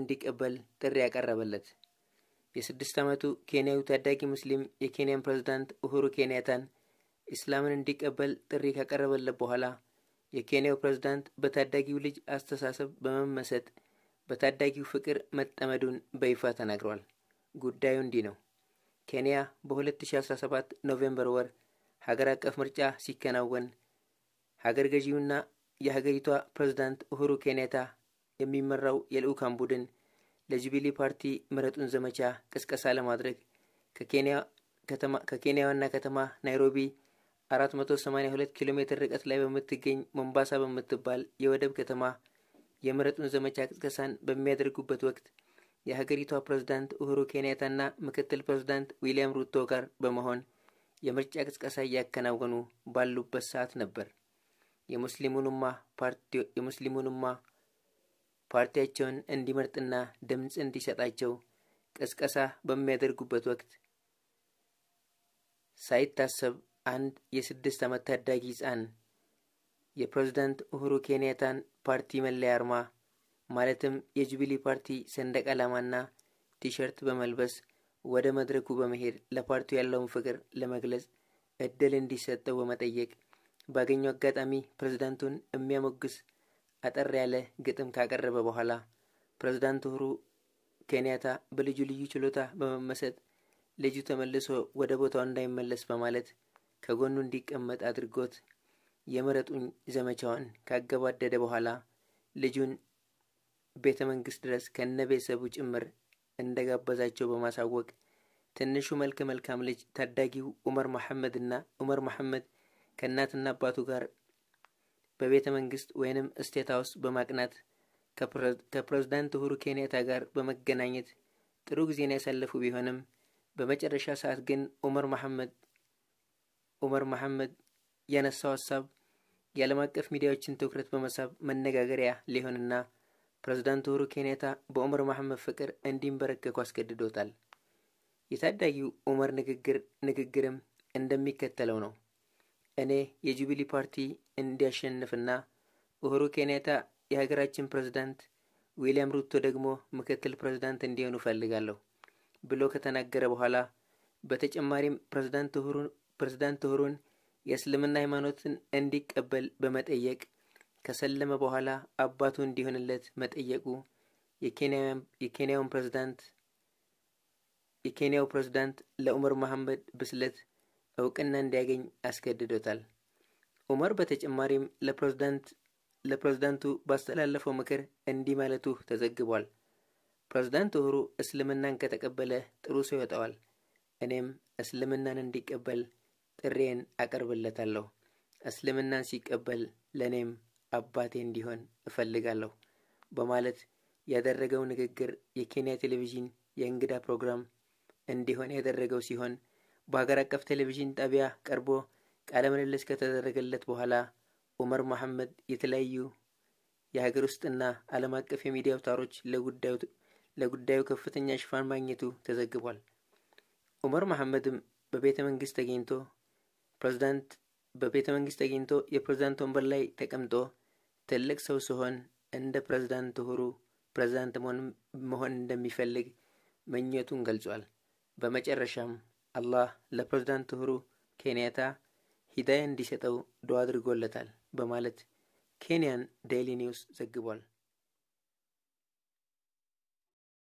እንዲቀበል ጥሪ ያቀረበለት የስድስት ዓመቱ ኬንያዊ ታዳጊ ሙስሊም የኬንያን ፕሬዝዳንት ኡሁሩ ኬንያታን እስላምን እንዲቀበል ጥሪ ካቀረበለት በኋላ የኬንያው ፕሬዝዳንት በታዳጊው ልጅ አስተሳሰብ በመመሰጥ በታዳጊው ፍቅር መጠመዱን በይፋ ተናግሯል። ጉዳዩ እንዲህ ነው። ኬንያ በ2017 ኖቬምበር ወር ሀገር አቀፍ ምርጫ ሲከናወን ሀገር ገዢውና የሀገሪቷ ፕሬዝዳንት ኡሁሩ ኬንያታ የሚመራው የልዑካን ቡድን ለጁቢሊ ፓርቲ ምረጡን ዘመቻ ቅስቀሳ ለማድረግ ከኬንያ ዋና ከተማ ናይሮቢ 482 ኪሎ ሜትር ርቀት ላይ በምትገኝ ሞምባሳ በምትባል የወደብ ከተማ የምረጡን ዘመቻ ቅስቀሳን በሚያደርጉበት ወቅት የሀገሪቷ ፕሬዝዳንት ኡሁሩ ኬንያታና ምክትል ፕሬዝዳንት ዊልያም ሩቶ ጋር በመሆን የምርጫ ቅስቀሳ እያከናወኑ ባሉበት ሰዓት ነበር። የሙስሊሙንማ ፓርቲ የሙስሊሙንማ ፓርቲያቸውን እንዲመርጥና ድምፅ እንዲሰጣቸው ቅስቀሳ በሚያደርጉበት ወቅት ሳይታሰብ አንድ የስድስት ዓመት ታዳጊ ሕፃን የፕሬዝዳንት ኡሁሩ ኬንያታን ፓርቲ መለያ አርማ ማለትም የጁቢሊ ፓርቲ ሰንደቅ ዓላማና ቲሸርት በመልበስ ወደ መድረኩ በመሄድ ለፓርቲው ያለውን ፍቅር ለመግለጽ እድል እንዲሰጠው በመጠየቅ ባገኘው አጋጣሚ ፕሬዝዳንቱን የሚያሞግስ አጠር ያለ ግጥም ካቀረበ በኋላ ፕሬዝዳንት ኡሁሩ ኬንያታ በልጁ ልዩ ችሎታ በመመሰጥ ልጁ ተመልሶ ወደ ቦታው እንዳይመለስ በማለት ከጎኑ እንዲቀመጥ አድርጎት የምረጡኝ ዘመቻውን ካገባደደ በኋላ ልጁን ቤተ መንግስት ድረስ ከነ ቤተሰቡ ጭምር እንደጋበዛቸው በማሳወቅ ትንሹ መልከ መልካም ልጅ ታዳጊው ኡመር መሐመድና ኡመር መሐመድ ከእናትና አባቱ ጋር በቤተ መንግስት ወይንም እስቴት ሃውስ በማቅናት ከፕሬዝዳንት ሁሩ ኬንያታ ጋር በመገናኘት ጥሩ ጊዜን ያሳለፉ ቢሆንም በመጨረሻ ሰዓት ግን ኡመር መሐመድ ኡመር መሐመድ ያነሳው ሀሳብ የዓለም አቀፍ ሚዲያዎችን ትኩረት በመሳብ መነጋገሪያ ሊሆንና ፕሬዝዳንት ሁሩ ኬንያታ በኡመር መሐመድ ፍቅር እንዲንበረከኩ አስገድዶታል። የታዳጊው ኡመር ንግግር ንግግርም እንደሚከተለው ነው። እኔ የጁቢሊ ፓርቲ እንዲያሸንፍና ኡሁሩ ኬንያታ የሀገራችን ፕሬዝዳንት፣ ዊልያም ሩቶ ደግሞ ምክትል ፕሬዝዳንት እንዲሆኑ እፈልጋለሁ ብሎ ከተናገረ በኋላ በተጨማሪም ፕሬዝዳንት ኡሁሩን የእስልምና ሃይማኖትን እንዲቀበል በመጠየቅ ከሰለመ በኋላ አባቱ እንዲሆንለት መጠየቁ የኬንያውን ፕሬዝዳንት የኬንያው ፕሬዝዳንት ለኡመር መሐመድ ብስለት እውቅና እንዲያገኝ አስገድዶታል። ኡመር በተጨማሪም ለፕሬዝዳንቱ ባስተላለፈው ምክር እንዲህ ማለቱ ተዘግቧል። ፕሬዝዳንት ኡሁሩ እስልምናን ከተቀበለ ጥሩ ሰው ይወጣዋል። እኔም እስልምናን እንዲቀበል ጥሬን አቀርብለታለሁ። እስልምናን ሲቀበል ለእኔም አባቴ እንዲሆን እፈልጋለሁ በማለት ያደረገው ንግግር የኬንያ ቴሌቪዥን የእንግዳ ፕሮግራም እንዲሆን ያደረገው ሲሆን በሀገር አቀፍ ቴሌቪዥን ጣቢያ ቀርቦ ቃለ ምልልስ ከተደረገለት በኋላ ኡመር መሐመድ የተለያዩ የሀገር ውስጥና ዓለም አቀፍ የሚዲያ አውታሮች ለጉዳዩ ከፍተኛ ሽፋን ማግኘቱ ተዘግቧል። ኡመር መሐመድም በቤተ መንግስት ተገኝቶ ፕሬዚዳንት በቤተ መንግስት ተገኝቶ የፕሬዝዳንት ወንበር ላይ ተቀምጦ ትልቅ ሰው ሲሆን እንደ ፕሬዝዳንት ትሁሩ ፕሬዝዳንት መሆን እንደሚፈልግ መኘቱን ገልጿል። በመጨረሻም አላህ ለፕሬዝዳንት ኡሁሩ ኬንያታ ሂዳያ እንዲሰጠው ዱዓ አድርጎለታል በማለት ኬንያን ዴይሊ ኒውስ ዘግቧል።